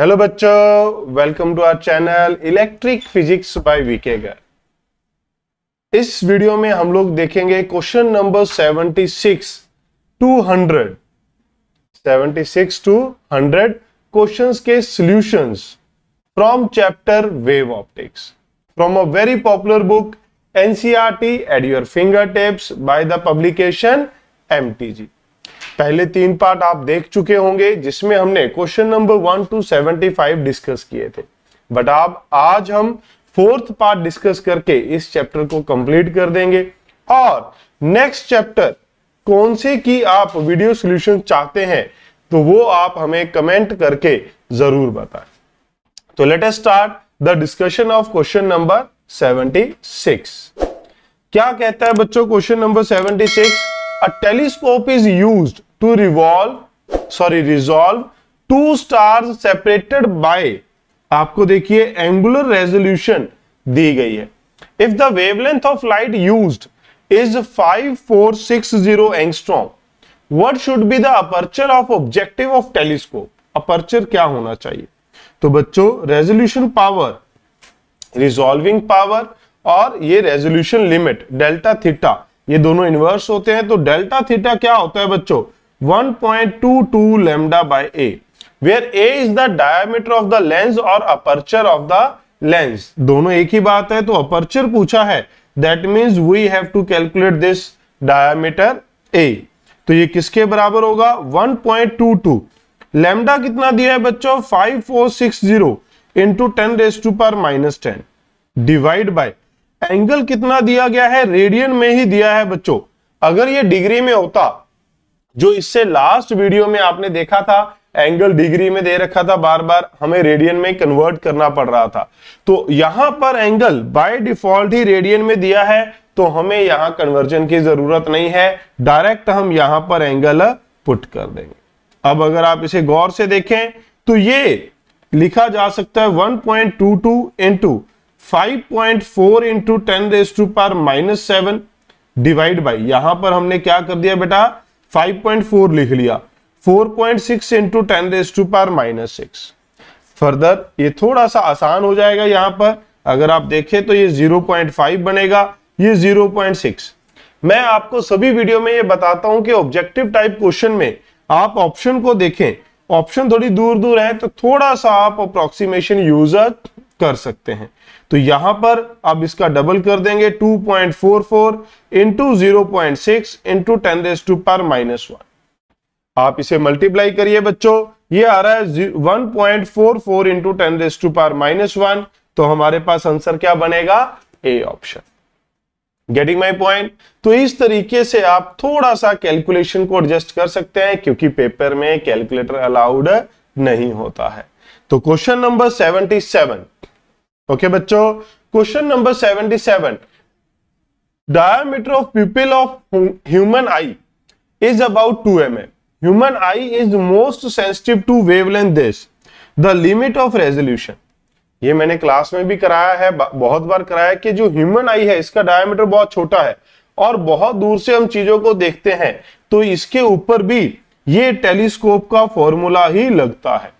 Hello बच्चों welcome to our channel electric physics by वीकेगर इस वीडियो में हम लोग देखेंगे question number 76 to 100 76 to 100 questions के solutions from chapter wave optics from a very popular book NCERT at your finger fingertips by the publication MTG पहले तीन part आप देख चुके होंगे जिसमें हमने question number one to seventy five discuss किए थे बट आप आज हम फोर्थ पार्ट डिस्कस करके इस चैप्टर को कंप्लीट कर देंगे और नेक्स्ट चैप्टर कौन से की आप वीडियो सोल्यूशन चाहते हैं तो वो आप हमें कमेंट करके जरूर बताएं तो let us start the discussion of question number 76 क्या कहता है बच्चों question number 76 a telescope is used to revolve sorry resolve two stars separated by आपको देखिए एंगुलर रेजोल्यूशन दी गई है if the wavelength of light used is 5460 angstrom what should be the aperture of objective of telescope aperture क्या होना चाहिए तो बच्चों रेजोल्यूशन पावर रिजॉल्विंग पावर और ये रेजोल्यूशन लिमिट डेल्टा थीटा ये दोनों इन्वर्स होते हैं तो डेल्टा थीटा क्या होता है बच्चों 1.22 lambda by a where a is the diameter of the lens or aperture of the lens दोनों एक ही बात है तो aperture पूछा है that means we have to calculate this diameter a तो ये किसके बराबर होगा 1.22 लैम्डा कितना दिया है बच्चों 5460 इंटू टेन रेस टू पर minus ten divide by angle कितना दिया गया है रेडियन में ही दिया है बच्चों अगर ये डिग्री में होता जो इससे लास्ट वीडियो में आपने देखा था एंगल डिग्री में दे रखा था बार बार हमें रेडियन में कन्वर्ट करना पड़ रहा था तो यहां पर एंगल बाय डिफॉल्ट ही रेडियन में दिया है तो हमें यहां कन्वर्जन की जरूरत नहीं है डायरेक्ट हम यहां पर एंगल पुट कर देंगे अब अगर आप इसे गौर से देखें तो ये लिखा जा सकता है one point two two into five point four into ten raise to पर माइनस सेवन डिवाइड बाई यहां पर हमने क्या कर दिया बेटा 5.4 लिख लिया 4.6 point six into ten raise to पार माइनस सिक्स फर्दर ये थोड़ा सा आसान हो जाएगा यहां पर अगर आप देखें तो ये 0.5 बनेगा ये 0.6 मैं आपको सभी वीडियो में ये बताता हूं कि ऑब्जेक्टिव टाइप क्वेश्चन में आप ऑप्शन को देखें ऑप्शन थोड़ी दूर दूर है तो थोड़ा सा आप अप्रोक्सीमेशन यूजर कर सकते हैं तो यहां पर अब इसका डबल कर देंगे 2.44 point four four into zero point six into ten raise to पर माइनस वन आप इसे मल्टीप्लाई करिए बच्चों ये आ रहा है 1.44 point four four into ten raise to पर माइनस वन तो हमारे पास आंसर क्या बनेगा A option getting my point तो इस तरीके से आप थोड़ा सा कैलकुलेशन को एडजस्ट कर सकते हैं क्योंकि पेपर में कैलकुलेटर अलाउड नहीं होता है तो क्वेश्चन नंबर 77 ओके बच्चों question number 77 diameter of pupil of human eye is about m m human eye is most sensitive to wavelength this the limit of resolution ये मैंने क्लास में भी कराया है बहुत बार कराया कि जो ह्यूमन आई है इसका डायमीटर बहुत छोटा है और बहुत दूर से हम चीजों को देखते हैं तो इसके ऊपर भी ये टेलीस्कोप का फॉर्मूला ही लगता है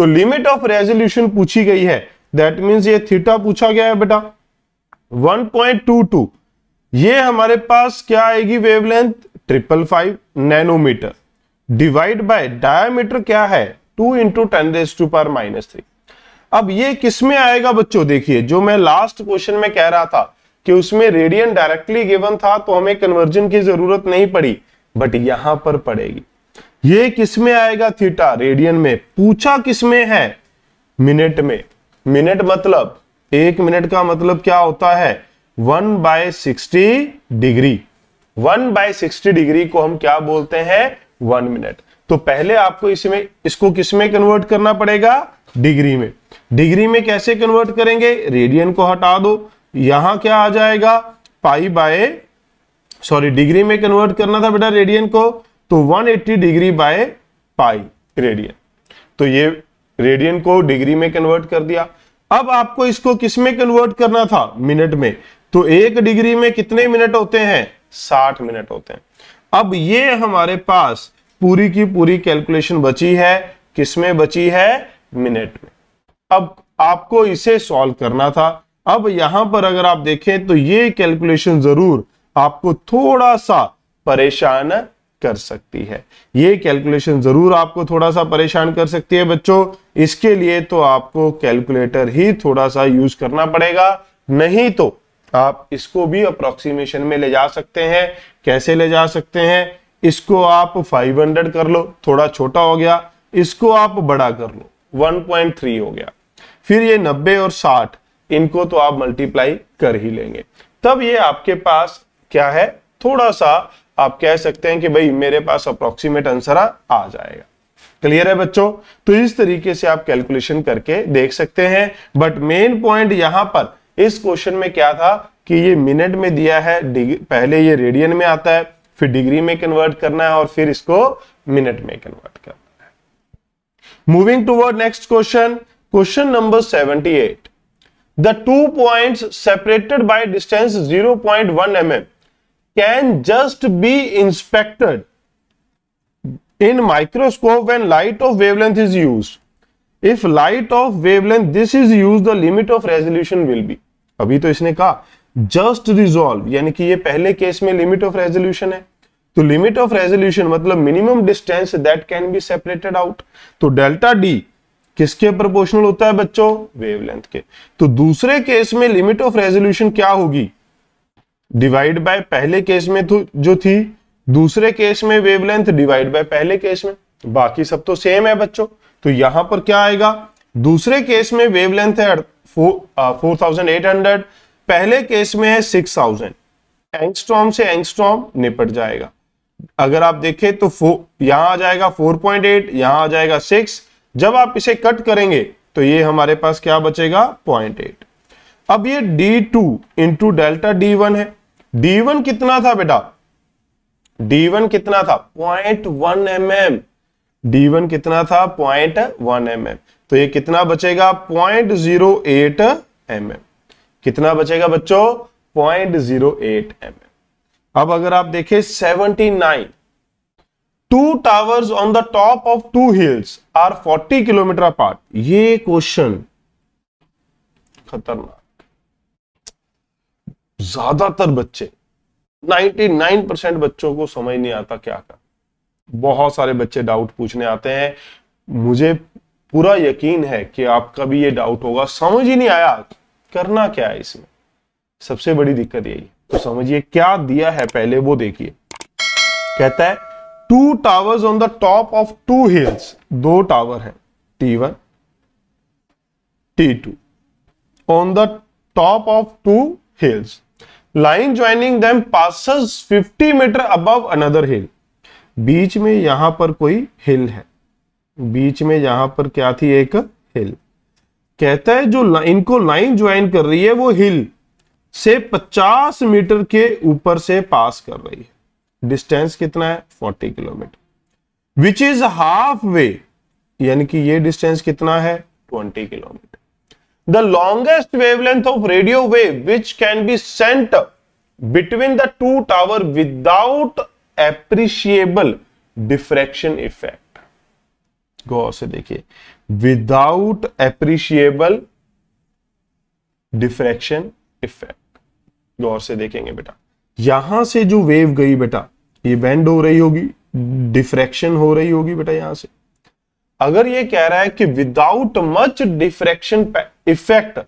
तो लिमिट ऑफ रेजोल्यूशन पूछी गई है दैट मीन ये थीटा पूछा गया है बेटा 1.22 ये हमारे पास क्या आएगी wavelength triple five nanometer divide by diameter क्या है two into ten raise to पर माइनस थ्री अब ये किस में आएगा बच्चों देखिए जो मैं लास्ट क्वेश्चन में कह रहा था कि उसमें रेडियन डायरेक्टली गिवन था तो हमें कन्वर्जन की जरूरत नहीं पड़ी बट यहां पर पड़ेगी ये किस में आएगा थीटा रेडियन में पूछा किस में है मिनट में मिनट मतलब एक मिनट का मतलब क्या होता है one by sixty degree one by sixty degree को हम क्या बोलते हैं वन मिनट तो पहले आपको इसमें इसको किसमें कन्वर्ट करना पड़ेगा डिग्री में डिग्री में कैसे कन्वर्ट करेंगे रेडियन को हटा दो यहां क्या आ जाएगा पाई बाय सॉरी डिग्री में कन्वर्ट करना था बेटा रेडियन को तो 180 डिग्री बाय पाई रेडियन तो ये रेडियन को डिग्री में कन्वर्ट कर दिया अब आपको इसको किस में कन्वर्ट करना था मिनट में तो एक डिग्री में कितने मिनट होते हैं साठ मिनट होते हैं अब ये हमारे पास पूरी की पूरी कैलकुलेशन बची है किसमें बची है मिनट में अब आपको इसे सॉल्व करना था अब यहां पर अगर आप देखें तो ये कैलकुलेशन जरूर आपको थोड़ा सा परेशान कर सकती है ये कैलकुलेशन जरूर आपको थोड़ा सा परेशान कर सकती है बच्चों इसके लिए तो आपको कैलकुलेटर ही थोड़ा सा यूज करना पड़ेगा नहीं तो आप इसको भी अप्रोक्सीमेशन में ले जा सकते हैं कैसे ले जा सकते हैं इसको आप 500 कर लो थोड़ा छोटा हो गया इसको आप बड़ा कर लो 1.3 हो गया फिर ये 90 और 60 इनको तो आप मल्टीप्लाई कर ही लेंगे तब ये आपके पास क्या है थोड़ा सा आप कह सकते हैं कि भाई मेरे पास अप्रोक्सीमेट आंसर आ जाएगा क्लियर है बच्चों तो इस तरीके से आप कैलकुलेशन करके देख सकते हैं बट मेन पॉइंट यहां पर इस क्वेश्चन में क्या था कि ये मिनट में दिया है पहले ये रेडियन में आता है फिर डिग्री में कन्वर्ट करना है और फिर इसको मिनट में कन्वर्ट करना है moving toward next question question number seventy eight the two point separated by distance zero point m can just be inspected in microscope when light of wavelength is use if light of wavelength this is use the limit of resolution will be अभी तो इसने कहा just resolve यानी कि ये पहले case में limit of resolution है तो लिमिट ऑफ रेजोल्यूशन मतलब minimum distance that can be separated out तो डेल्टा डी किसके प्रोपोर्शनल होता है बच्चों वेवलेंथ के तो दूसरे केस में लिमिट ऑफ रेजोल्यूशन क्या होगी डिवाइड बाय पहले केस में तो जो थी दूसरे केस में वेवलेंथ डिवाइड बाय पहले केस में बाकी सब तो सेम है बच्चों तो यहां पर क्या आएगा दूसरे केस में वेवलेंथ है फोर थाउजेंड एट हंड्रेड पहले केस में है सिक्स थाउजेंड एंगस्ट्रॉम से एंगस्ट्रॉम निपट जाएगा अगर आप देखें तो फोर यहां आ जाएगा फोर पॉइंट एट यहां आ जाएगा सिक्स जब आप इसे कट करेंगे तो ये हमारे पास क्या बचेगा पॉइंट एट अब ये d two into delta d one है डी वन कितना था बेटा डी वन कितना था पॉइंट वन एम एम डी वन कितना था पॉइंट वन एम एम तो ये कितना बचेगा पॉइंट जीरो एट एम एम कितना बचेगा बच्चों पॉइंट जीरो एट एम एम अब अगर आप देखें seventy nine two towers on the top of two hills are forty kilometer apart ये क्वेश्चन खतरनाक ज्यादातर बच्चे 99 परसेंट बच्चों को समझ नहीं आता क्या कर बहुत सारे बच्चे डाउट पूछने आते हैं मुझे पूरा यकीन है कि आपका भी ये डाउट होगा समझ ही नहीं आया करना क्या है इसमें सबसे बड़ी दिक्कत यही है तो समझिए क्या दिया है पहले वो देखिए कहता है two towers on the top of two hills दो टावर हैं T one T two on the top of two hills line joining them passes 50 meter above another hill बीच में यहां पर कोई हिल है बीच में यहां पर क्या थी एक हिल कहता है जो इनको लाइन ज्वाइन कर रही है वो हिल से 50 मीटर के ऊपर से पास कर रही है डिस्टेंस कितना है 40 kilometer which is half way यानी कि ये डिस्टेंस कितना है 20 kilometer the longest length of radio wave which can be sent between the two tower without appreciable diffraction effect गौर से देखिए विदाउट एप्रिशिएबल डिफ्रेक्शन इफेक्ट गौर से देखेंगे बेटा यहां से जो वेव गई बेटा ये बेंड हो रही होगी डिफ्रेक्शन हो रही होगी बेटा यहां से अगर ये कह रहा है कि विदाउट मच डिफ्रेक्शन इफेक्ट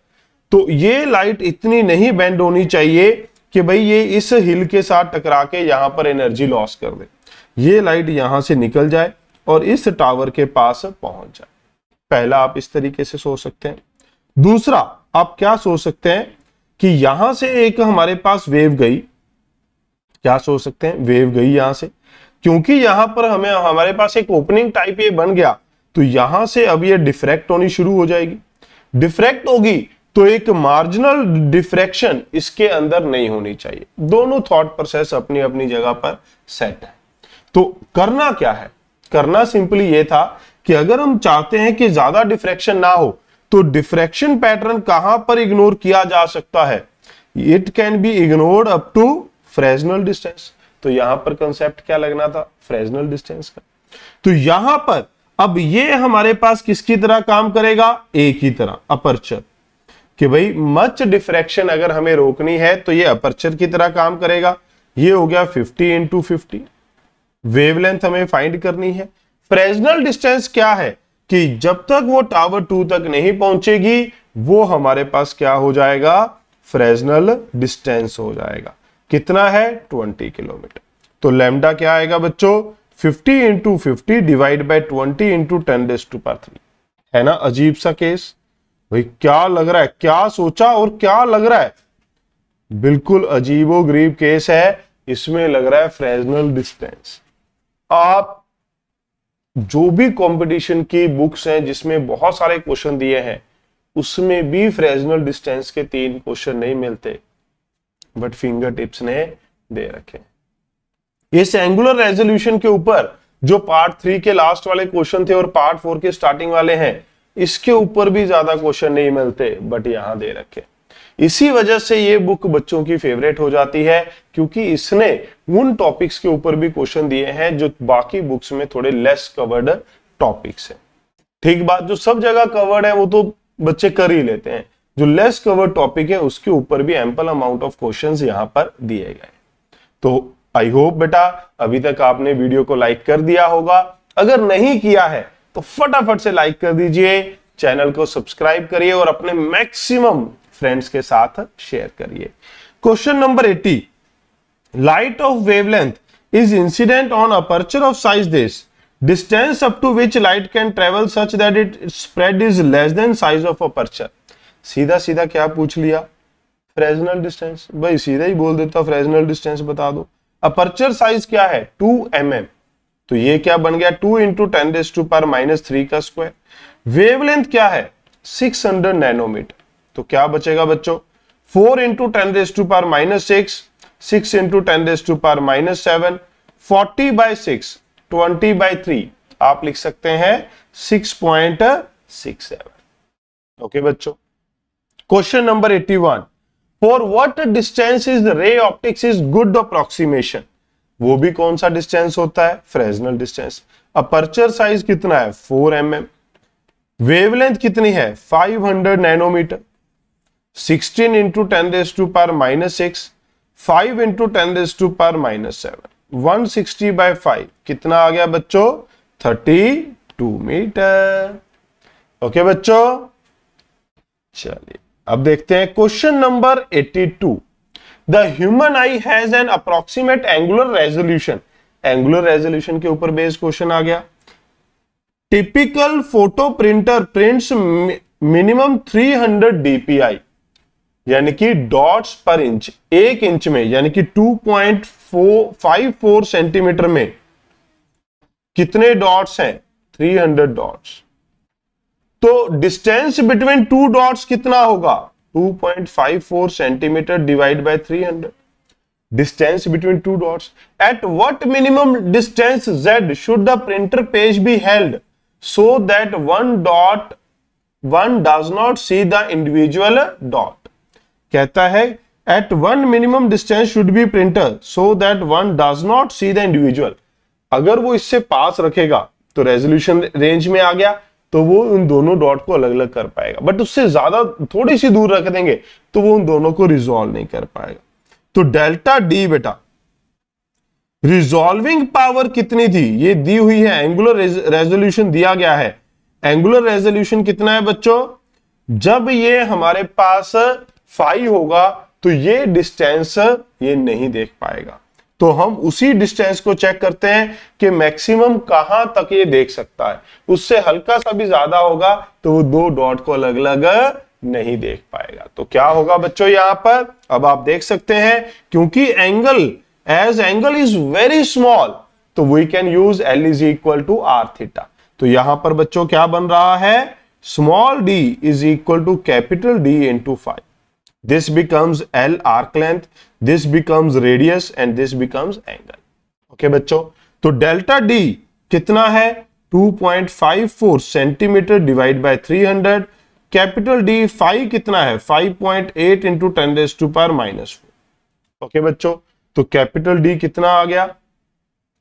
तो ये लाइट इतनी नहीं बेंड होनी चाहिए कि भाई ये इस हिल के साथ टकरा के यहां पर एनर्जी लॉस कर दे ये लाइट यहां से निकल जाए और इस टावर के पास पहुंच जाए पहला आप इस तरीके से सोच सकते हैं दूसरा आप क्या सोच सकते हैं कि यहां से एक हमारे पास वेव गई क्या सोच सकते हैं वेव गई यहां से क्योंकि यहां पर हमें हमारे पास एक ओपनिंग टाइप ये बन गया तो यहां से अब ये डिफ्रैक्ट होनी शुरू हो जाएगी डिफ्रैक्ट होगी तो एक मार्जिनल डिफ्रैक्शन इसके अंदर नहीं होनी चाहिए दोनों थॉट प्रोसेस अपनी अपनी जगह पर सेट है तो करना क्या है करना सिंपली यह था कि अगर हम चाहते हैं कि ज्यादा डिफ्रैक्शन ना हो तो डिफ्रैक्शन पैटर्न कहां पर इग्नोर किया जा सकता है it can be ignored up to Fresnel distance तो यहां पर कंसेप्ट क्या लगना था फ्रेजनल डिस्टेंस का तो यहां पर अब ये हमारे पास किसकी तरह काम करेगा ए की तरह अपर्चर कि भाई मच डिफ्रैक्शन अगर हमें रोकनी है तो ये अपर्चर की तरह काम करेगा ये हो गया 50 इंटू फिफ्टी वेवलेंथ हमें फाइंड करनी है फ्रेजनल डिस्टेंस क्या है कि जब तक वो टावर टू तक नहीं पहुंचेगी वो हमारे पास क्या हो जाएगा फ्रेजनल डिस्टेंस हो जाएगा कितना है 20 किलोमीटर तो लेमडा क्या आएगा बच्चों 50 into fifty divide by twenty into ten raise to पार थ्री है ना अजीब सा केस भाई क्या लग रहा है क्या सोचा और क्या लग रहा है बिल्कुल अजीबो गरीब केस है इसमें लग रहा है फ्रेजनल डिस्टेंस आप जो भी कंपटीशन की बुक्स हैं जिसमें बहुत सारे क्वेश्चन दिए हैं उसमें भी फ्रेजनल डिस्टेंस के तीन क्वेश्चन नहीं मिलते बट फिंगर टिप्स ने दे रखे हैं इस एंगुलर रेजोल्यूशन के ऊपर जो पार्ट थ्री के लास्ट वाले क्वेश्चन थे और पार्ट फोर के स्टार्टिंग वाले हैं इसके ऊपर भी ज्यादा क्वेश्चन नहीं मिलते बट यहां दे रखे इसी वजह से ये बुक बच्चों की फेवरेट हो जाती है क्योंकि इसने उन टॉपिक्स के ऊपर भी क्वेश्चन दिए हैं जो बाकी बुक्स में थोड़े लेस कवर्ड टॉपिक्स हैं ठीक बात जो सब जगह कवर्ड है वो तो बच्चे कर ही लेते हैं जो लेस कवर्ड टॉपिक है उसके ऊपर भी एम्पल अमाउंट ऑफ क्वेश्चन यहां पर दिए गए तो आई होप बेटा अभी तक आपने वीडियो को लाइक कर दिया होगा अगर नहीं किया है तो फटाफट से लाइक कर दीजिए चैनल को सब्सक्राइब करिए और अपने मैक्सिमम फ्रेंड्स के साथ शेयर करिए question number 80 light of wavelength is incident on aperture of size this distance up to which light can travel such that it spread is less than size of aperture सीधा सीधा क्या पूछ लिया Fresnel distance भाई सीधा ही बोल देता Fresnel distance बता दो अपर्चर साइज क्या है टू एम mm. तो ये क्या बन गया two into ten raise to पर माइनस थ्री का स्क्वायर वेवलेंथ क्या है 600 नैनोमीटर तो क्या बचेगा बच्चों 4 इंटू टेन रेस टू पर minus six six into ten raise to पर minus seven forty by six twenty by three आप लिख सकते हैं 6.67 ओके बच्चों question number 81 for what distance is ray optics is good approximation वो भी कौन सा डिस्टेंस होता है फ्रेजनल डिस्टेंस अपर्चर साइज कितना है 4 एम एम वेवलेंथ कितनी है 500 nanometer 16 into ten raise to पर minus six five into ten raise to पर minus seven one sixty by five कितना आ गया बच्चों थर्टी टू मीटर ओके बच्चों चलिए अब देखते हैं question number 82 the human eye has an approximate angular resolution angular resolution के ऊपर बेस्ड क्वेश्चन आ गया typical photo printer prints minimum 300 DPI यानी कि डॉट्स पर इंच एक इंच में यानी कि 2.454 सेंटीमीटर में कितने डॉट्स हैं 300 डॉट्स तो डिस्टेंस बिटवीन टू डॉट्स कितना होगा 2.54 centimeter divide by 300 distance between two dots at what minimum distance z should the printer page be held so that one dot one does not see the individual dot कहता है at one minimum distance should be printer so that one does not see the individual अगर वो इससे पास रखेगा तो resolution range में आ गया तो वो उन दोनों डॉट को अलग अलग कर पाएगा बट उससे ज्यादा थोड़ी सी दूर रख देंगे तो वो उन दोनों को रिजोल्व नहीं कर पाएगा तो डेल्टा डी बेटा रिजॉल्विंग पावर कितनी थी ये दी हुई है एंगुलर रेजोल्यूशन दिया गया है एंगुलर रेजोल्यूशन कितना है बच्चों जब ये हमारे पास फाइव होगा तो ये डिस्टेंस ये नहीं देख पाएगा तो हम उसी डिस्टेंस को चेक करते हैं कि मैक्सिमम कहां तक ये देख सकता है उससे हल्का सा भी ज्यादा होगा तो वो दो डॉट को अलग अलग नहीं देख पाएगा तो क्या होगा बच्चों यहां पर अब आप देख सकते हैं क्योंकि angle as angle is very small तो we can use l is equal to r theta तो यहां पर बच्चों क्या बन रहा है small d is equal to capital D into five this becomes l arc length, this becomes radius and this becomes angle. Okay बच्चों तो डेल्टा डी कितना है 2.54 centimeter divide by 300 capital D five कितना है 5.8 पॉइंट एट रेस टू पार minus four okay बच्चों तो capital D कितना आ गया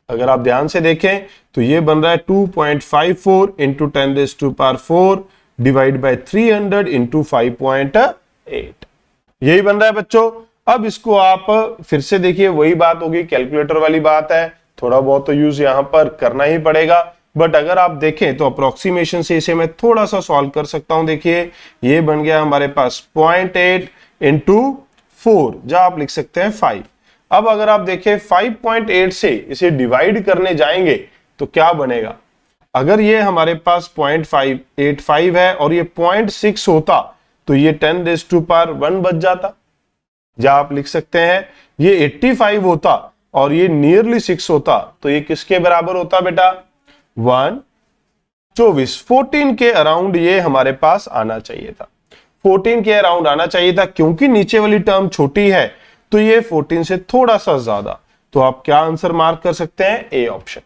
अगर आप ध्यान से देखें तो ये बन रहा है 2.54 point five four into ten raise to पार four divide by 300 into five point eight यही बन रहा है बच्चों अब इसको आप फिर से देखिए वही बात होगी कैलकुलेटर वाली बात है थोड़ा बहुत तो यूज यहां पर करना ही पड़ेगा बट अगर आप देखें तो अप्रोक्सीमेशन से इसे मैं थोड़ा सा सॉल्व कर सकता हूं देखिए ये बन गया हमारे पास पॉइंट एट इंटू फोर जहां आप लिख सकते हैं फाइव अब अगर आप देखें एट से इसे डिवाइड करने जाएंगे तो क्या बनेगा अगर ये हमारे पास पॉइंट फाइव एट फाइव है और ये सिक्स होता तो ये टेन रेस टू पार वन बच जाता या आप लिख सकते हैं ये एट्टी फाइव होता और ये नियरली सिक्स होता तो ये किसके बराबर होता बेटा वन चौबीस फोर्टीन के अराउंड ये हमारे पास आना चाहिए था फोर्टीन के अराउंड आना चाहिए था क्योंकि नीचे वाली टर्म छोटी है तो ये फोर्टीन से थोड़ा सा ज्यादा तो आप क्या आंसर मार्क कर सकते हैं ए ऑप्शन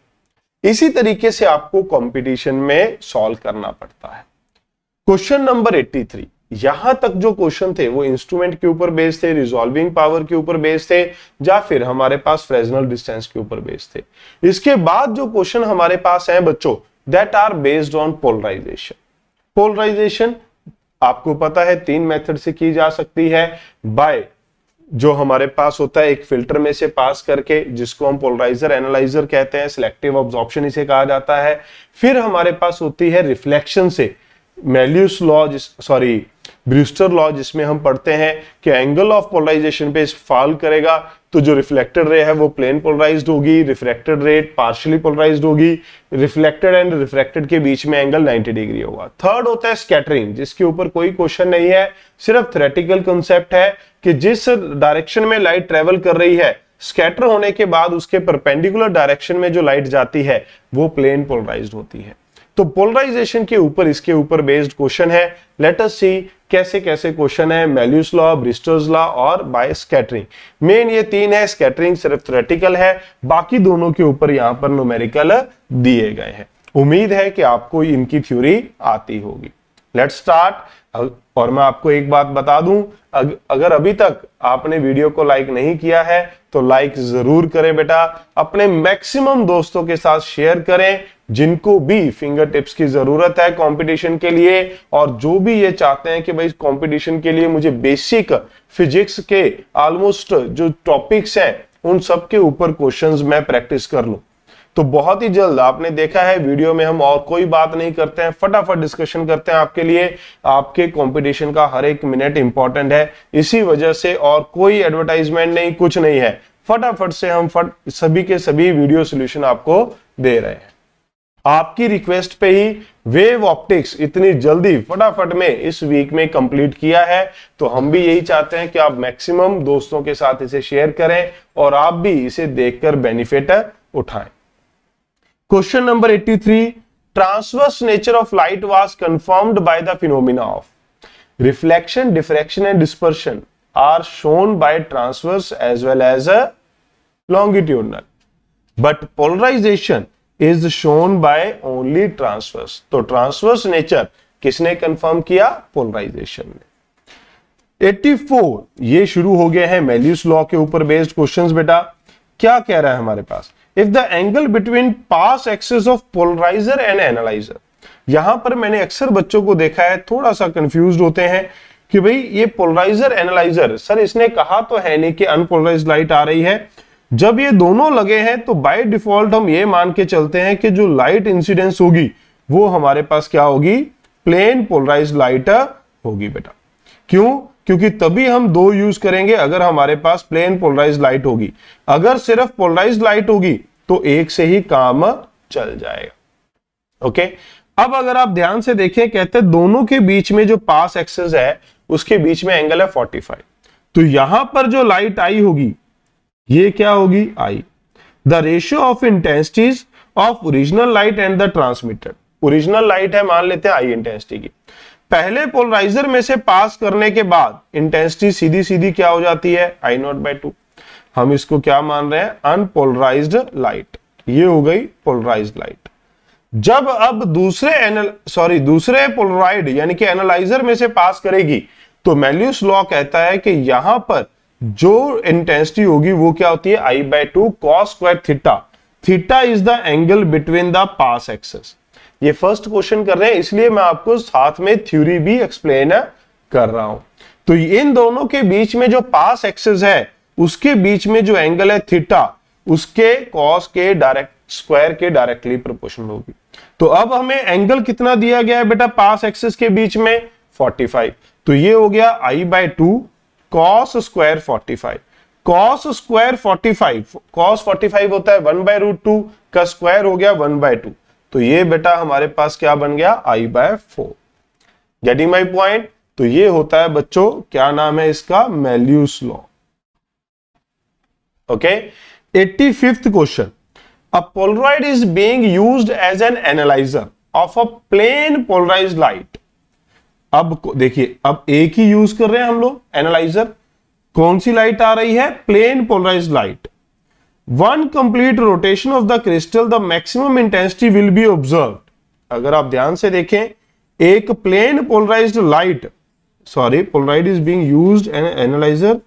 इसी तरीके से आपको कंपटीशन में सॉल्व करना पड़ता है क्वेश्चन नंबर एट्टी थ्री यहां तक जो क्वेश्चन थे वो इंस्ट्रूमेंट के ऊपर बेस्ड थे रिजॉल्विंग पावर के ऊपर बेस्ड थे या फिर हमारे पास फ्रेजनल डिस्टेंस के ऊपर बेस्ड थे इसके बाद जो क्वेश्चन हमारे पास है बच्चों that are based on polarization polarization आपको पता है तीन मेथड से की जा सकती है बाय जो हमारे पास होता है एक फिल्टर में से पास करके जिसको हम पोलराइजर एनालाइजर कहते हैं सिलेक्टिव ऑब्जॉर्प्शन इसे कहा जाता है फिर हमारे पास होती है रिफ्लेक्शन से Malus law sorry Brewster law जिसमें हम पढ़ते हैं कि एंगल ऑफ पोलराइजेशन पे फॉल करेगा तो जो रिफ्लेक्टेड रे है वो प्लेन पोलराइज्ड होगी रिफ्लेक्टेड रेट पार्शियली पोलराइज्ड होगी रिफ्लेक्टेड एंड रिफ्लेक्टेड के बीच में एंगल 90 डिग्री होगा थर्ड होता है स्कैटरिंग जिसके ऊपर कोई क्वेश्चन नहीं है सिर्फ थ्रेटिकल कंसेप्ट है कि जिस डायरेक्शन में लाइट ट्रेवल कर रही है स्कैटर होने के बाद उसके परपेंडिकुलर डायरेक्शन में जो लाइट जाती है वो प्लेन पोलराइज होती है तो पोलराइजेशन के ऊपर इसके ऊपर बेस्ड क्वेश्चन है लेट अस सी कैसे कैसे क्वेश्चन है मेल्यूस लॉ ब्रिस्टोज लॉ और बाय स्कैटरिंग मेन ये तीन है स्कैटरिंग सिर्फ थ्रेटिकल है बाकी दोनों के ऊपर यहां पर नोमेरिकल दिए गए हैं उम्मीद है कि आपको इनकी थ्योरी आती होगी लेट स्टार्ट और मैं आपको एक बात बता दूं अग, अगर अभी तक आपने वीडियो को लाइक नहीं किया है तो लाइक जरूर करें बेटा अपने मैक्सिमम दोस्तों के साथ शेयर करें जिनको भी फिंगर टिप्स की जरूरत है कंपटीशन के लिए और जो भी ये चाहते हैं कि भाई कंपटीशन के लिए मुझे बेसिक फिजिक्स के ऑलमोस्ट जो टॉपिक्स हैं उन सब के ऊपर क्वेश्चंस मैं प्रैक्टिस कर लू तो बहुत ही जल्द आपने देखा है वीडियो में हम और कोई बात नहीं करते हैं फटाफट डिस्कशन करते हैं आपके लिए आपके कंपटीशन का हर एक मिनट इंपॉर्टेंट है इसी वजह से और कोई एडवर्टाइजमेंट नहीं कुछ नहीं है फटाफट से हम फट सभी के सभी वीडियो सोल्यूशन आपको दे रहे हैं आपकी रिक्वेस्ट पे ही वेव ऑप्टिक्स इतनी जल्दी फटाफट में इस वीक में कंप्लीट किया है तो हम भी यही चाहते हैं कि आप मैक्सिमम दोस्तों के साथ इसे शेयर करें और आप भी इसे देखकर बेनिफिट उठाएं question number 83 transverse nature of light was confirmed by the phenomena of reflection diffraction and dispersion are shown by transverse as well as a longitudinal but polarization is shown by only transverse तो transverse nature किसने confirm किया polarization ने 84 ये शुरू हो गए हैं मेल्यूस law के ऊपर बेस्ड क्वेश्चंस बेटा क्या कह रहा है हमारे पास if the angle between pass axis of polarizer and analyzer यहां पर मैंने अक्सर बच्चों को देखा है थोड़ा सा कंफ्यूज होते हैं कि भाई ये पोलराइजर एनालाइजर सर इसने कहा तो है नहीं कि अनपोलराइज लाइट आ रही है जब ये दोनों लगे हैं तो बाय डिफॉल्ट हम ये मान के चलते हैं कि जो लाइट इंसिडेंस होगी वो हमारे पास क्या होगी प्लेन पोलराइज लाइट होगी बेटा क्यों क्योंकि तभी हम दो यूज करेंगे अगर हमारे पास प्लेन पोलराइज लाइट होगी अगर सिर्फ पोलराइज लाइट होगी तो एक से ही काम चल जाएगा ओके अब अगर आप ध्यान से देखें कहते हैं दोनों के बीच में जो पास एक्सेस है उसके बीच में एंगल है 45 तो यहां पर जो लाइट आई होगी ये क्या होगी I the ratio of intensities of original light and the transmitter original light है मान लेते हैं आई इंटेंसिटी की पहले पोलराइजर में से पास करने के बाद इंटेंसिटी सीधी सीधी क्या हो जाती है आई नॉट बाई टू हम इसको क्या मान रहे हैं अनपोलराइज लाइट ये हो गई पोलराइज लाइट जब अब दूसरे एनल सॉरी दूसरे पोलराइड यानी कि एनालाइजर में से पास करेगी तो मेल्यूस लॉ कहता है कि यहां पर जो इंटेंसिटी होगी वो क्या होती है I by two cos square theta theta is the angle between the pass axis ये फर्स्ट क्वेश्चन कर रहे हैं इसलिए मैं आपको साथ में थ्योरी भी एक्सप्लेन कर रहा हूं तो इन दोनों के बीच में जो पास एक्सेस है उसके बीच में जो एंगल है थीटा उसके कॉस के डायरेक्ट स्क्वायर के डायरेक्टली प्रोपोर्शनल होगी तो अब हमें एंगल कितना दिया गया है बेटा पास एक्सेस के बीच में 45 तो ये हो गया I by two cos square forty five cos square forty five cos 45 होता है वन बाय रूट टू का स्क्वायर हो गया वन बाय टू तो ये बेटा हमारे पास क्या बन गया I by four getting my point तो ये होता है बच्चों क्या नाम है इसका Malus law okay eighty fifth question a polaroid is being use as an analyzer of a plane polarize light अब देखिए अब एक ही यूज कर रहे हैं हम लोग एनालाइजर कौन सी लाइट आ रही है plane polarize light one complete rotation of the crystal the maximum intensity will be observe अगर आप ध्यान से देखें एक plane polarize light sorry polaroid is being use an analyzer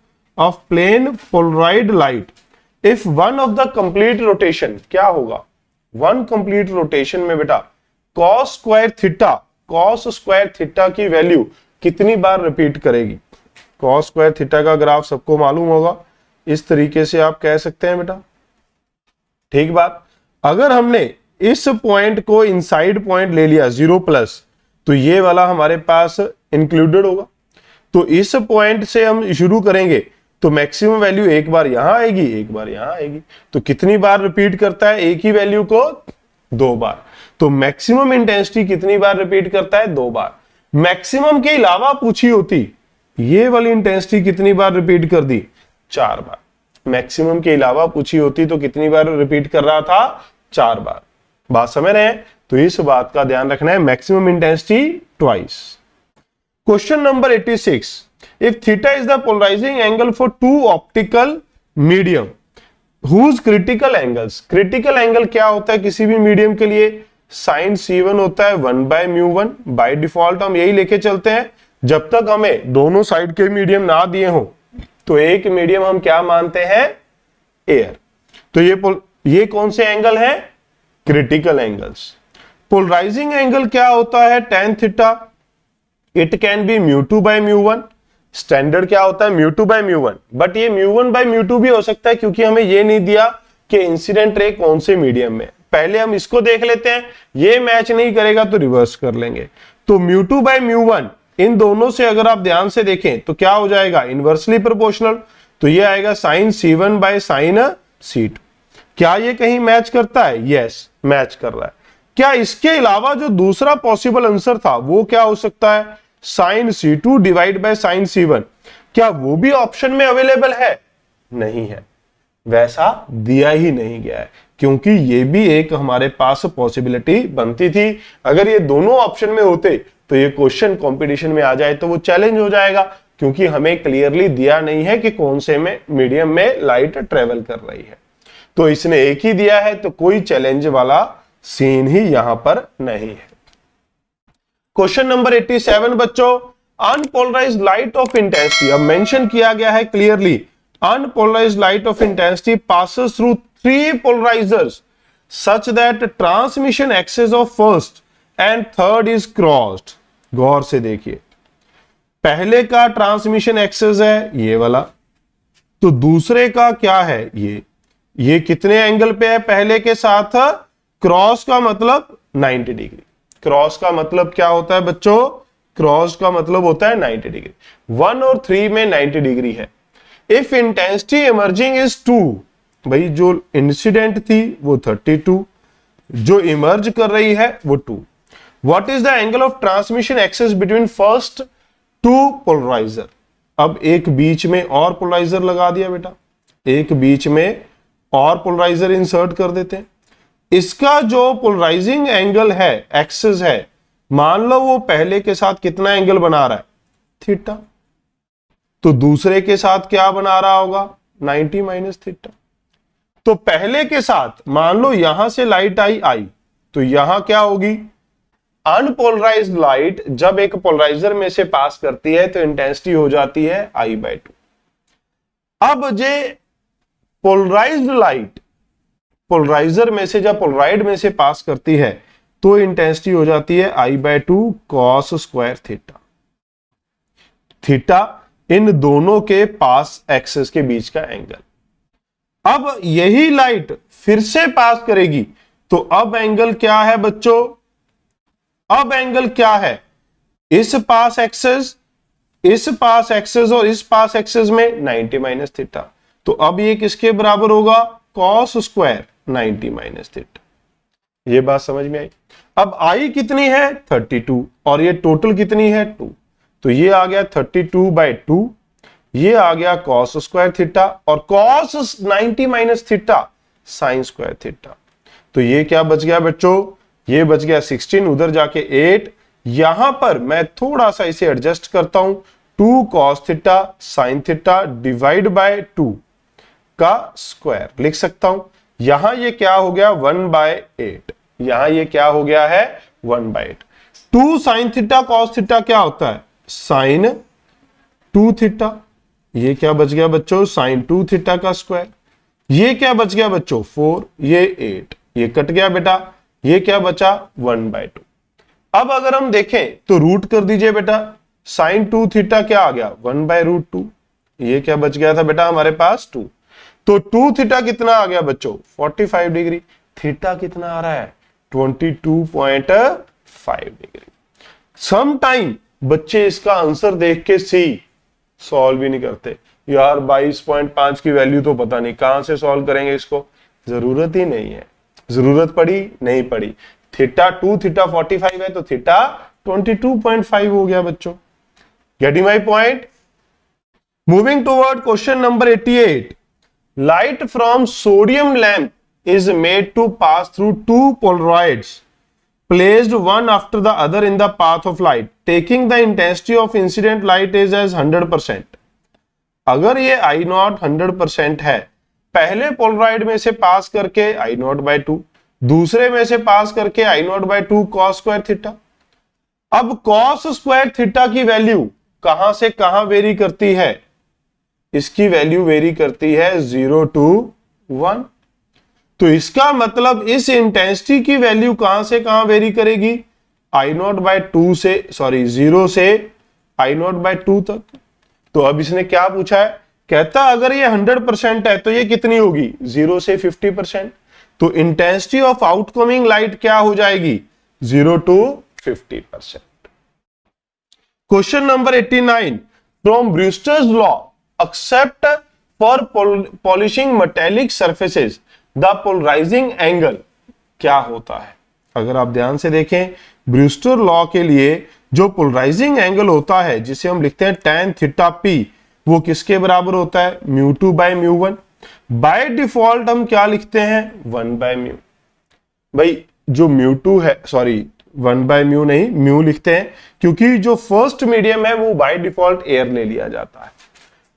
of plane polarized light if one of the complete rotation क्या होगा one complete rotation में बेटा cos square theta cos square theta की वैल्यू कितनी बार रिपीट करेगी cos square theta का graph सबको मालूम होगा इस तरीके से आप कह सकते हैं बेटा ठीक बात अगर हमने इस पॉइंट को इनसाइड पॉइंट ले लिया जीरो प्लस तो ये वाला हमारे पास इंक्लूडेड होगा तो इस पॉइंट से हम शुरू करेंगे तो मैक्सिमम वैल्यू एक बार यहां आएगी एक बार यहां आएगी तो कितनी बार रिपीट करता है एक ही वैल्यू को दो बार तो मैक्सिमम इंटेंसिटी कितनी बार रिपीट करता है दो बार मैक्सिमम के अलावा पूछी होती ये वाली इंटेंसिटी कितनी बार रिपीट कर दी चार बार मैक्सिमम के अलावा पूछी होती तो कितनी बार रिपीट कर रहा था चार बार बात समझ रहे हैं तो इस बात का ध्यान रखना है maximum intensity twice question number 86 if theta is the polarizing angle for two optical medium whose critical angles critical angle क्या होता है किसी भी मीडियम के लिए साइन सी वन होता है one by mu one by default हम यही लेके चलते हैं जब तक हमें दोनों साइड के मीडियम ना दिए हों तो एक मीडियम हम क्या मानते हैं एयर तो ये ये कौन से एंगल है क्रिटिकल एंगल्स पोलराइजिंग एंगल क्या होता है tan theta it can be mu two mu one standard क्या होता है mu two by mu one but ये mu one by mu two भी हो सकता है क्योंकि हमें ये नहीं दिया कि इंसिडेंट रे कौन से मीडियम में पहले हम इसको देख लेते हैं ये मैच नहीं करेगा तो रिवर्स कर लेंगे तो म्यू टू म्यू वन इन दोनों से अगर आप ध्यान से देखें तो क्या हो जाएगा इनवर्सली प्रोपोर्शनल तो ये आएगा sine C one by sine C two क्या ये कहीं मैच करता है यस yes, मैच कर रहा है क्या इसके अलावा जो दूसरा पॉसिबल आंसर था वो क्या हो सकता है sine C two divide by sine C one क्या वो भी ऑप्शन में अवेलेबल है नहीं है वैसा दिया ही नहीं गया है क्योंकि ये भी एक हमारे पास पॉसिबिलिटी बनती थी अगर ये दोनों ऑप्शन में होते तो ये क्वेश्चन कंपटीशन में आ जाए तो वो चैलेंज हो जाएगा क्योंकि हमें क्लियरली दिया नहीं है कि कौन से में मीडियम में लाइट ट्रेवल कर रही है तो इसने एक ही दिया है तो कोई चैलेंज वाला सीन ही यहां पर नहीं है क्वेश्चन नंबर 87 बच्चों अनपोलराइज लाइट ऑफ इंटेंसिटी अब मेंशन किया गया है clearly unpolarize light of intensity pass through three polarizers such that transmission axes of first and third is crossed गौर से देखिए पहले का ट्रांसमिशन एक्सेस है ये वाला तो दूसरे का क्या है ये ये कितने एंगल पे है पहले के साथ क्रॉस का मतलब 90 डिग्री क्रॉस का मतलब क्या होता है बच्चों क्रॉस का मतलब होता है 90 डिग्री वन और थ्री में 90 डिग्री है if intensity emerging is two भाई जो इंसिडेंट थी वो 32 जो इमर्ज कर रही है वो 2 what is the angle of transmission axes between first two polarizer अब एक बीच में और पोलराइजर लगा दिया बेटा एक बीच में और पोलराइजर इंसर्ट कर देते हैं इसका जो पोलराइजिंग एंगल है एक्सेस है मान लो वो पहले के साथ कितना एंगल बना रहा है थीटा तो दूसरे के साथ क्या बना रहा होगा 90 माइनस थीटा तो पहले के साथ मान लो यहां से लाइट आई आई तो यहां क्या होगी अनपोलराइज लाइट जब एक पोलराइजर में से पास करती है तो इंटेंसिटी हो जाती है आई बाई टू अब जे पोलराइज लाइट पोलराइजर में से जब पोलराइड में से पास करती है तो इंटेंसिटी हो जाती है I by two cos square theta theta इन दोनों के पास एक्सेस के बीच का एंगल अब यही लाइट फिर से पास करेगी तो अब एंगल क्या है बच्चों अब एंगल क्या है इस पास एक्सेस इस पास एक्सेस और इस पास एक्सेस में 90 माइनस थीटा तो अब ये किसके बराबर होगा कॉस स्क्वायर 90 माइनस थीटा ये बात समझ में आई अब आई कितनी है 32 और ये टोटल कितनी है 2 तो ये आ गया 32 टू बाई टू ये आ गया कॉस स्क्वायर थीटा और cos 90 minus theta sine square theta तो ये क्या बच गया बच्चों ये बच गया 16 उधर जाके 8 यहां पर मैं थोड़ा सा इसे एडजस्ट करता हूं two cos theta sine theta divide by two का स्क्वायर लिख सकता हूं यहां ये क्या हो गया वन बाय एट यहां ये क्या हो गया है one by eight two sine theta cos theta क्या होता है साइन टू थीटा ये क्या बच गया बच्चों साइन टू थीटा का स्क्वायर ये क्या बच गया बच्चों फोर ये एट ये कट गया बेटा ये क्या बचा वन बाय टू अब अगर हम देखें तो रूट कर दीजिए बेटा साइन टू थीटा क्या आ गया वन बाय रूट टू ये क्या बच गया था बेटा हमारे पास टू तो टू थीटा कितना आ गया बच्चों फोर्टी फाइव डिग्री थीटा कितना आ रहा है twenty two point five degree some time बच्चे इसका आंसर देख के सी सॉल्व भी नहीं करते यार 22.5 की वैल्यू तो पता नहीं कहां से सॉल्व करेंगे इसको जरूरत ही नहीं है जरूरत पड़ी नहीं पड़ी थीटा टू थीटा 45 है तो थीटा 22.5 हो गया बच्चों getting my point moving toward question number 88 light from sodium lamp is made to pass through two polaroids placed one after the other in the path of light taking the intensity of incident light is as 100% अगर ये I not 100% है पहले Polaroid में से pass करके I not by to दूसरे में से पास करके I not by two cos square theta अब कॉस स्क्वायर थीटा की वैल्यू कहां से कहां वेरी करती है इसकी वैल्यू वेरी करती है जीरो टू वन तो इसका मतलब इस इंटेंसिटी की वैल्यू कहां से कहां वेरी करेगी आई नॉट बाय टू से सॉरी जीरो से आई नॉट बाय टू तक तो अब इसने क्या पूछा है कहता अगर ये हंड्रेड परसेंट है तो ये कितनी होगी जीरो से फिफ्टी परसेंट तो इंटेंसिटी ऑफ आउटकमिंग लाइट क्या हो जाएगी zero to fifty percent question number 89 from Brewster's law except for polishing metallic surfaces the polarizing angle क्या होता है अगर आप ध्यान से देखें ब्रूस्टर लॉ के लिए जो पोलराइजिंग एंगल होता है जिसे हम लिखते हैं टेन थीटा पी वो किसके बराबर होता है mu two by mu one by default हम क्या लिखते हैं वन बाय म्यू भाई जो म्यू टू है सॉरी वन बाय म्यू नहीं म्यू लिखते हैं क्योंकि जो फर्स्ट मीडियम है वो बाय डिफॉल्ट एयर ले लिया जाता है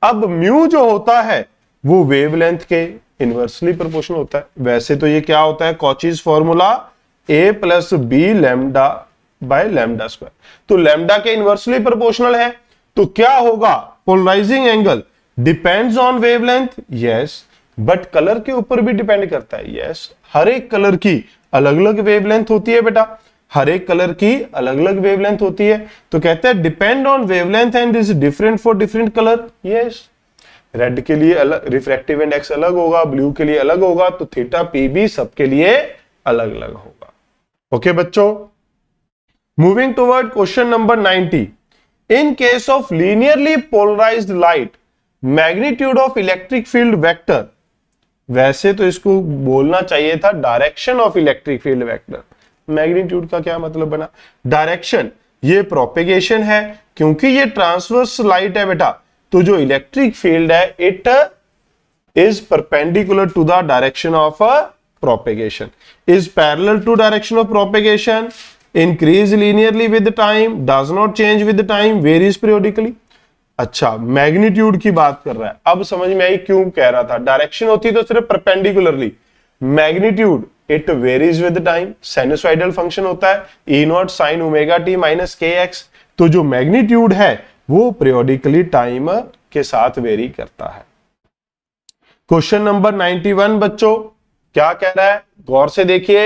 अब म्यू जो होता है वो वेवलेंथ के इनवर्सली प्रोपोर्शनल होता है वैसे तो ये क्या होता है Cauchy's formula A plus B lambda by lambda square तो लेमडा के इनवर्सली प्रोपोर्शनल है तो क्या होगा polarizing angle depends on wavelength yes but colour के ऊपर भी डिपेंड करता है यस yes. हर एक कलर की अलग अलग वेवलेंथ होती है बेटा हर एक कलर की अलग अलग वेवलेंथ होती है तो कहते हैं depend on wavelength and is different for different colour yes red के लिए अलग रिफ्रैक्टिव इंडेक्स अलग होगा ब्लू के लिए अलग होगा तो थीटा पी भी सबके लिए अलग अलग होगा ओके बच्चों moving toward question number 90 in case of linearly polarized light magnitude of electric field vector वैसे तो इसको बोलना चाहिए था direction of electric field vector magnitude का क्या मतलब बना डायरेक्शन ये प्रोपेगेशन है क्योंकि ये ट्रांसवर्स लाइट है बेटा तो जो इलेक्ट्रिक फील्ड है it is perpendicular to the direction of propagation is parallel to direction of propagation increase linearly with the time does not change with the time अच्छा मैग्नीट्यूड की बात कर रहा है अब समझ में आई क्यों कह रहा था डायरेक्शन होती तो सिर्फ perpendicularly magnitude it varies with time sinusoidal function होता है E not sine omega T minus k x तो जो मैग्नीट्यूड है वो प्रियोडिकली टाइम के साथ वेरी करता है क्वेश्चन नंबर 91 बच्चों क्या कह रहा है गौर से देखिए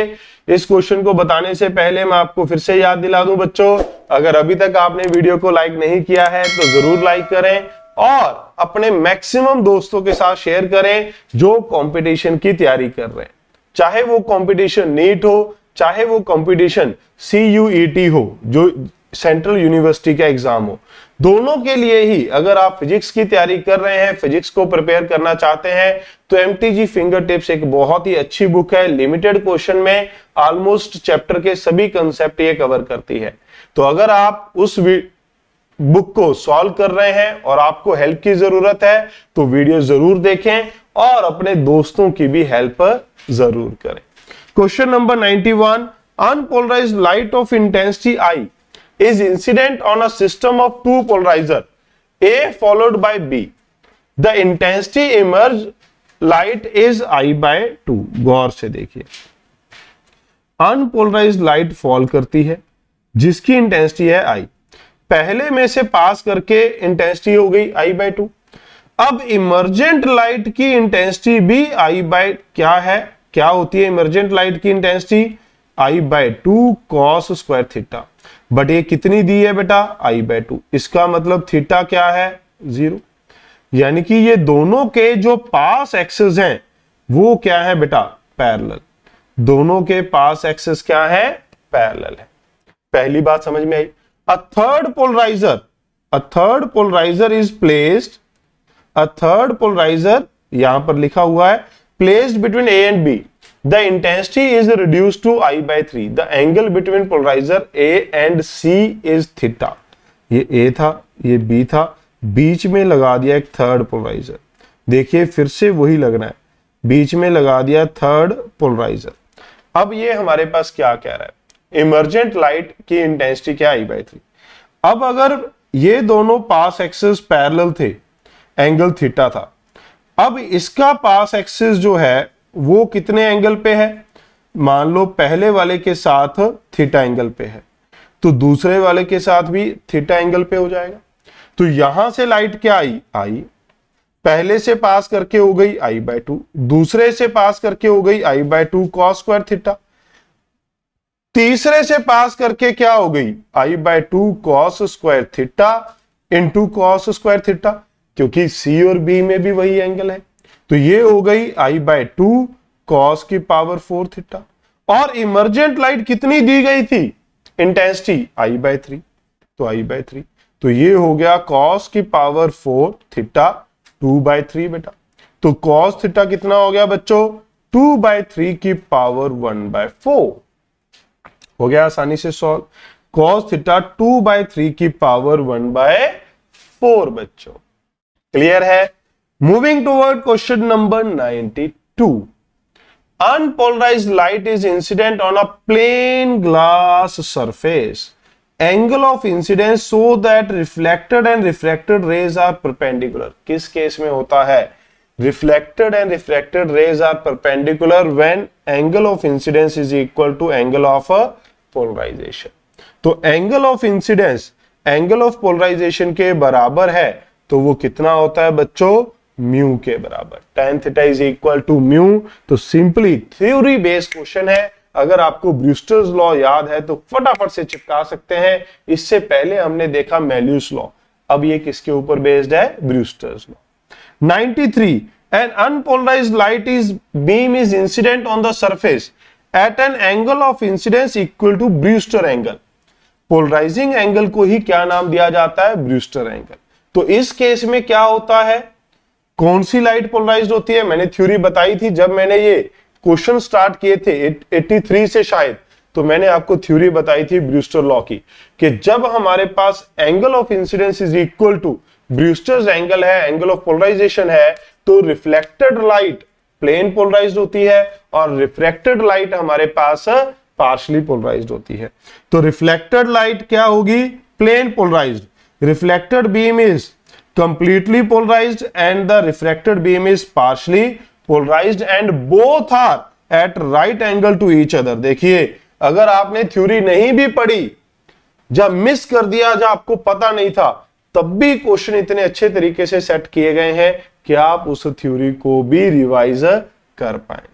इस क्वेश्चन को बताने से पहले मैं आपको फिर से याद दिला दूं बच्चों अगर अभी तक आपने वीडियो को लाइक नहीं किया है तो जरूर लाइक करें और अपने मैक्सिमम दोस्तों के साथ शेयर करें जो कंपटीशन की तैयारी कर रहे हैं चाहे वो कंपटीशन नीट हो चाहे वो कंपटीशन सी e हो जो सेंट्रल यूनिवर्सिटी का एग्जाम हो दोनों के लिए ही अगर आप फिजिक्स की तैयारी कर रहे हैं फिजिक्स को प्रिपेयर करना चाहते हैं तो एम टी फिंगर टिप्स एक बहुत ही अच्छी बुक है लिमिटेड क्वेश्चन में ऑलमोस्ट चैप्टर के सभी कंसेप्ट ये कवर करती है तो अगर आप उस बुक को सॉल्व कर रहे हैं और आपको हेल्प की जरूरत है तो वीडियो जरूर देखें और अपने दोस्तों की भी हेल्प जरूर करें question number ninety one unpolarize light of intensity I is incident on a system of two polarizer A followed by B. The intensity emerged light is I by 2. गौर से देखिए अनपोलराइज लाइट फॉल करती है जिसकी intensity है आई पहले में से पास करके इंटेंसिटी हो गई आई बाय टू अब इमर्जेंट लाइट की इंटेंसिटी भी आई बाय क्या है क्या होती है इमर्जेंट लाइट की intensity I by two cos square theta बटे कितनी दी है बेटा आई बाय टू इसका मतलब थीटा क्या है जीरो यानी कि ये दोनों के जो पास एक्सेस हैं वो क्या है बेटा पैरेलल दोनों के पास एक्सेस क्या है पैरेलल है पहली बात समझ में आई a third polarizer a third polarizer is placed a third polarizer यहां पर लिखा हुआ है placed between A and B the intensity is reduce to I by three the angle between polarizer A and C is theta ये A था ये B था बीच में लगा दिया एक थर्ड पोलराइजर देखिए फिर से वही लग रहा है बीच में लगा दिया थर्ड पोलराइजर अब ये हमारे पास क्या कह रहा है इमर्जेंट लाइट की इंटेंसिटी क्या आई बाई थ्री अब अगर ये दोनों पास एक्सेस पैरेलल थे एंगल थीटा था अब इसका पास एक्सेस जो है वो कितने एंगल पे है मान लो पहले वाले के साथ थीटा एंगल पे है तो दूसरे वाले के साथ भी थीटा एंगल पे हो जाएगा तो यहां से लाइट क्या आई आई पहले से पास करके हो गई आई बाय टू दूसरे से पास करके हो गई I by two cos square theta तीसरे से पास करके क्या हो गई I by two cos square theta into cos square theta क्योंकि सी और बी में भी वही एंगल है तो ये हो गई आई बाय टू कॉस की पावर फोर थीटा और इमरजेंट लाइट कितनी दी गई थी इंटेंसिटी आई बाय थ्री तो आई बाय थ्री तो ये हो गया कॉस की power four theta two by three बेटा तो कॉस थीटा कितना हो गया बच्चों टू बाय थ्री की पावर वन बाय फोर हो गया आसानी से solve cos theta two by three की पावर वन बाय फोर बच्चों क्लियर है moving toward question number 92 unpolarized light is incident on a plane glass surface angle of incidence so that reflected and reflected rays are perpendicular किस case में होता है reflected and reflected rays are perpendicular when angle of incidence is equal to angle of a polarization तो angle of incidence angle of polarization के बराबर है तो वो कितना होता है बच्चों म्यू के बराबर tan theta is equal to mu तो सिंपली थ्योरी बेस्ड क्वेश्चन है अगर आपको ब्रूस्टर्स लॉ याद है तो फटाफट से चिपका सकते हैं इससे पहले हमने देखा मेल्यूस लॉ अब ये किसके ऊपर बेस्ड है Brewster's law 93 an unpolarize light is beam is incident on the surface at an angle of incidence equal to Brewster angle polarizing angle को ही क्या नाम दिया जाता है ब्रूस्टर एंगल तो इस केस में क्या होता है कौन सी लाइट पोलराइज होती है मैंने थ्योरी बताई थी जब मैंने ये क्वेश्चन स्टार्ट किए थे 83 से शायद तो मैंने आपको थ्योरी बताई थी ब्रूस्टर लॉ की कि जब हमारे पास angle of incidence is equal to Brewster angle है एंगल ऑफ पोलराइजेशन है तो रिफ्लेक्टेड लाइट प्लेन पोलराइज होती है और रिफ्लेक्टेड लाइट हमारे पास पार्शली पोलराइज होती है तो रिफ्लेक्टेड लाइट क्या होगी plane polarize reflected beam is completely polarized and the refracted beam is partially polarized and both are at right angle to each other देखिए अगर आपने थ्योरी नहीं भी पढ़ी जब मिस कर दिया जब आपको पता नहीं था तब भी क्वेश्चन इतने अच्छे तरीके से सेट किए गए हैं कि आप उस थ्योरी को भी रिवाइज कर पाए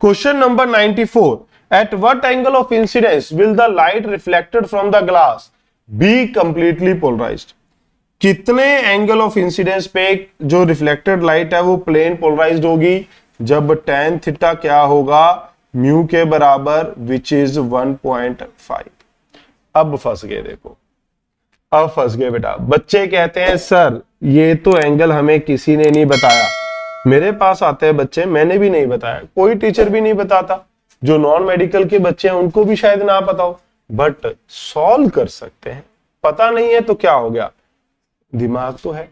question number 94 at what angle of incidence will the light reflected from the glass be completely polarized कितने एंगल ऑफ इंसिडेंस पे जो रिफ्लेक्टेड लाइट है वो प्लेन पोलराइज होगी जब टेन थीटा क्या होगा म्यू के बराबर विच इज 1.5 अब फंस गए देखो अब फंस गए बेटा बच्चे कहते हैं सर ये तो एंगल हमें किसी ने नहीं बताया मेरे पास आते हैं बच्चे मैंने भी नहीं बताया कोई टीचर भी नहीं बताता जो नॉन मेडिकल के बच्चे हैं उनको भी शायद ना पता हो बट सॉल्व कर सकते हैं पता नहीं है तो क्या हो गया दिमाग तो है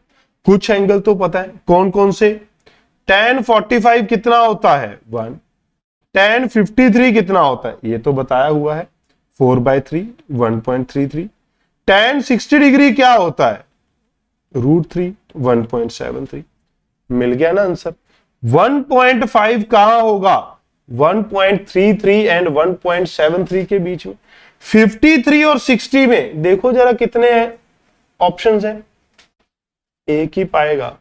कुछ एंगल तो पता है कौन कौन से टेन फोर्टी फाइव कितना होता है वन टेन फिफ्टी थ्री कितना होता है ये तो बताया हुआ है four by three one point three three tan sixty degree क्या होता है root three one point seven three मिल गया ना आंसर वन पॉइंट फाइव कहां होगा one point three three and one point seven three के बीच में फिफ्टी थ्री और सिक्सटी में देखो जरा कितने हैं ऑप्शंस हैं एक ही पाएगा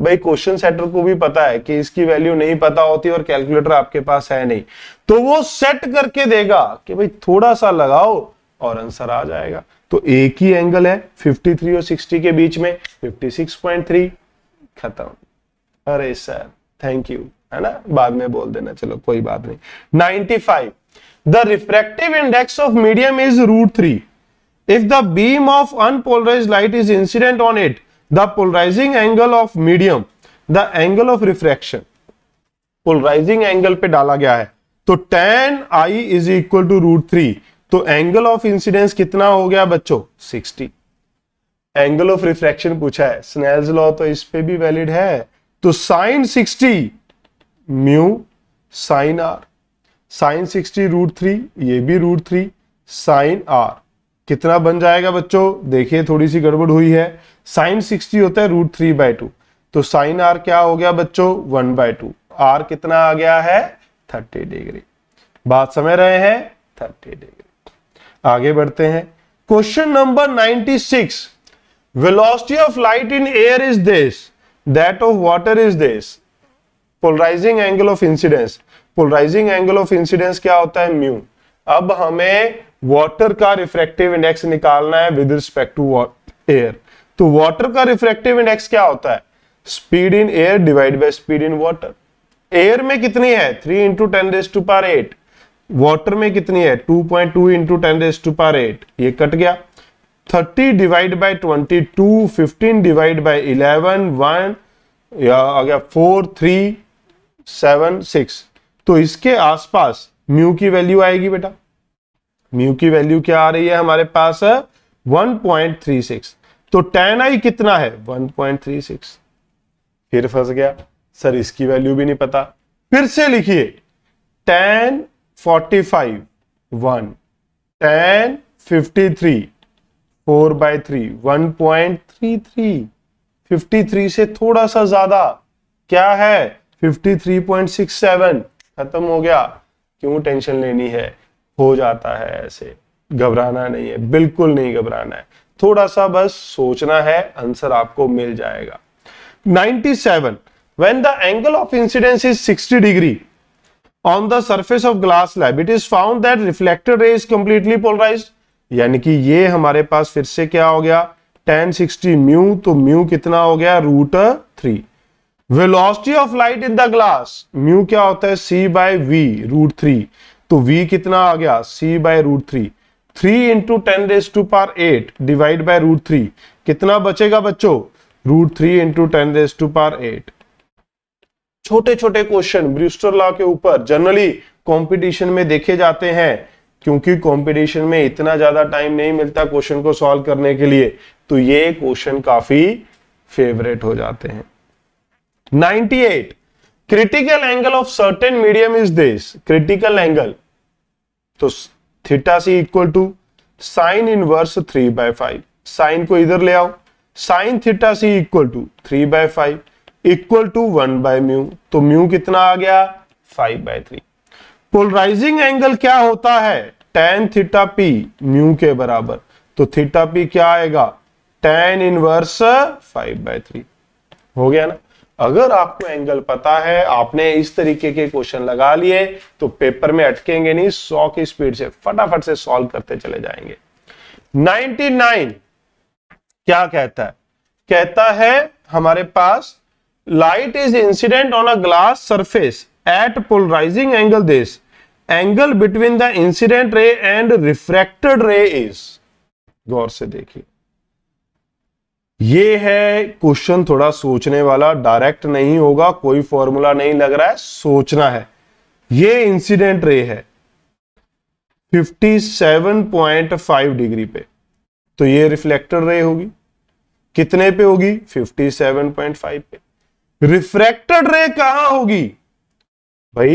भाई क्वेश्चन सेटर को भी पता है कि इसकी वैल्यू नहीं पता होती और कैलकुलेटर आपके पास है नहीं तो वो सेट करके देगा कि भाई थोड़ा सा लगाओ और आंसर आ जाएगा तो एक ही एंगल है 53 और 60 के बीच में 56.3 खत्म अरे सर थैंक यू है ना बाद में बोल देना चलो कोई बात नहीं 95 five the refractive index of medium is root three if the beam of unpolarize light is incident on it the polarizing angle of medium the angle of refraction polarizing angle पे डाला गया है तो tan i is equal to root three तो angle of incidence कितना हो गया बच्चों 60 एंगल ऑफ रिफ्रैक्शन पूछा है स्नेल्स लॉ तो इस पे भी वैलिड है तो sine 60 mu sine R sine 60 root three ये भी रूट थ्री साइन आर कितना बन जाएगा बच्चों देखिए थोड़ी सी गड़बड़ हुई है साइन सिक्सटी होता है रूट थ्री बाय टू तो साइन आर क्या हो गया बच्चों वन बाय टू आर कितना आ गया है थर्टी डिग्री बात समझ रहे हैं थर्टी डिग्री आगे बढ़ते हैं question number ninety six velocity of light in air is this that of water is this polarizing angle of incidence polarizing angle of incidence क्या होता है म्यू अब हमें वाटर का रिफ्रेक्टिव इंडेक्स निकालना है विद रिस्पेक्ट टू एयर तो water का रिफ्रेक्टिव इंडेक्स क्या होता है speed in air divide by speed in water air में कितनी है three into ten raise to power eight water में कितनी है two point two into ten raise to power eight ये कट गया thirty divide by twenty two fifteen divide by eleven one या आ गया फोर थ्री सेवन सिक्स तो इसके आसपास म्यू की वैल्यू आएगी बेटा म्यू की वैल्यू क्या आ रही है हमारे पास 1.36 तो टेन आई कितना है 1.36 फिर फंस गया सर इसकी वैल्यू भी नहीं पता फिर से लिखिए ten forty five one ten fifty three four by three one point three three fifty three से थोड़ा सा ज्यादा क्या है fifty three point six seven खत्म हो गया क्यों टेंशन लेनी है हो जाता है ऐसे घबराना नहीं है बिल्कुल नहीं घबराना है थोड़ा सा बस सोचना है आंसर आपको मिल जाएगा 97 when the angle of incidence is 60 degree on the surface of glass slab it is found that reflected ray is completely polarise यानी कि ये हमारे पास फिर से क्या हो गया टेन सिक्सटी म्यू तो म्यू कितना हो गया root three velocity of light in the glass mu क्या होता है c by v root three तो v कितना आ गया c by root three three into ten raise to power eight divide by root three कितना बचेगा बच्चों root three into ten raise to power eight छोटे छोटे क्वेश्चन ब्रिस्टर लॉ के ऊपर जनरली कंपटीशन में देखे जाते हैं क्योंकि कंपटीशन में इतना ज्यादा टाइम नहीं मिलता क्वेश्चन को सॉल्व करने के लिए तो ये क्वेश्चन काफी फेवरेट हो जाते हैं 98 critical angle of certain medium is this critical angle तो theta c equal to sine inverse three by five sine को इधर ले आओ sine theta c equal to three by five equal to one by mu तो mu कितना आ गया five by three polarising angle क्या होता है टेन थीटा पी म्यू के बराबर तो थीटा पी क्या आएगा tan inverse five by three हो गया ना अगर आपको एंगल पता है आपने इस तरीके के क्वेश्चन लगा लिए तो पेपर में अटकेंगे नहीं सौ की स्पीड से फटाफट से सॉल्व करते चले जाएंगे 99 क्या कहता है कहता है हमारे पास light is incident on a glass surface at polarising angle this angle between the incident ray and refracted ray is गौर से देखिए ये है क्वेश्चन थोड़ा सोचने वाला डायरेक्ट नहीं होगा कोई फॉर्मूला नहीं लग रहा है सोचना है ये इंसिडेंट रे है 57.5 डिग्री पे तो ये रिफ्लेक्टर रे होगी कितने पे होगी 57.5 पे रिफ्रैक्टेड रे कहां होगी भाई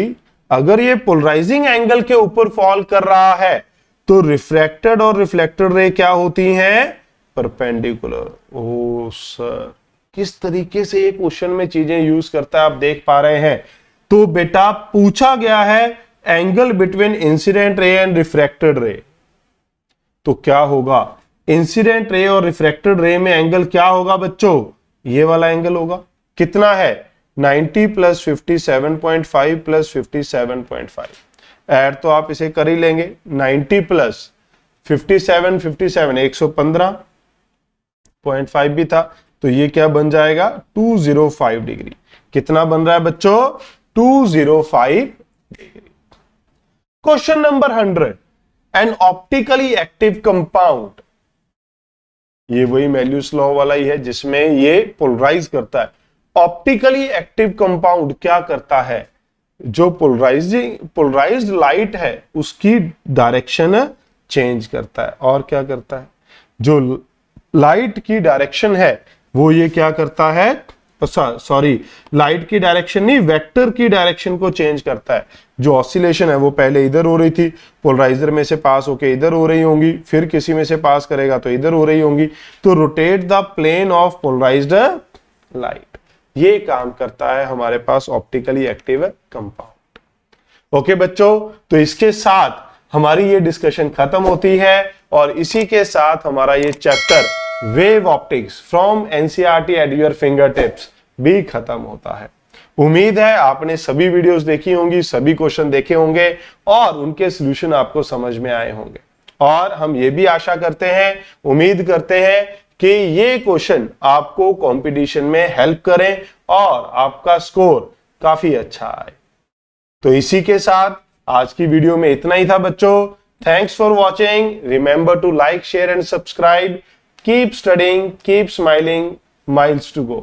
अगर ये पोलराइजिंग एंगल के ऊपर फॉल कर रहा है तो रिफ्रैक्टेड और रिफ्लेक्टेड रे क्या होती हैं परपेंडिकुलर ओ सर किस तरीके से ये क्वेश्चन में चीजें यूज करता है आप देख पा रहे हैं तो बेटा पूछा गया है angle between incident ray and refracted ray तो क्या होगा इंसिडेंट रे और रिफ्रैक्टेड रे में एंगल क्या होगा बच्चों ये वाला एंगल होगा कितना है 90 plus fifty plus fifty seven तो आप इसे कर ही लेंगे 90 प्लस 57 57 115 पॉइंट फाइव भी था तो ये क्या बन जाएगा टू जीरो फाइव डिग्री कितना बन रहा है बच्चों two zero five degree question number hundred an optically active compound ये वही मैल्यूस लॉ वाला ही है जिसमें ये पोलराइज करता है ऑप्टिकली एक्टिव कंपाउंड क्या करता है जो पोलराइजिंग पोलराइज्ड लाइट है उसकी डायरेक्शन चेंज करता है और क्या करता है जो लाइट की डायरेक्शन है वो ये क्या करता है सॉरी लाइट की डायरेक्शन नहीं वेक्टर की डायरेक्शन को चेंज करता है जो ऑसिलेशन है वो पहले इधर हो रही थी पोलराइजर में से पास होके इधर हो रही होंगी फिर किसी में से पास करेगा तो इधर हो रही होंगी तो rotate the plane of polarised light ये काम करता है हमारे पास ऑप्टिकली एक्टिव कंपाउंड ओके बच्चों तो इसके साथ हमारी ये डिस्कशन खत्म होती है और इसी के साथ हमारा ये chapter wave optics from NCERT at your finger tips भी खत्म होता है उम्मीद है आपने सभी वीडियोस देखी होंगी सभी क्वेश्चन देखे होंगे और उनके सोल्यूशन आपको समझ में आए होंगे और हम ये भी आशा करते हैं उम्मीद करते हैं कि ये क्वेश्चन आपको कंपटीशन में हेल्प करें और आपका स्कोर काफी अच्छा आए तो इसी के साथ आज की वीडियो में इतना ही था बच्चों thanks for watching remember to like share and subscribe keep studying keep smiling miles to go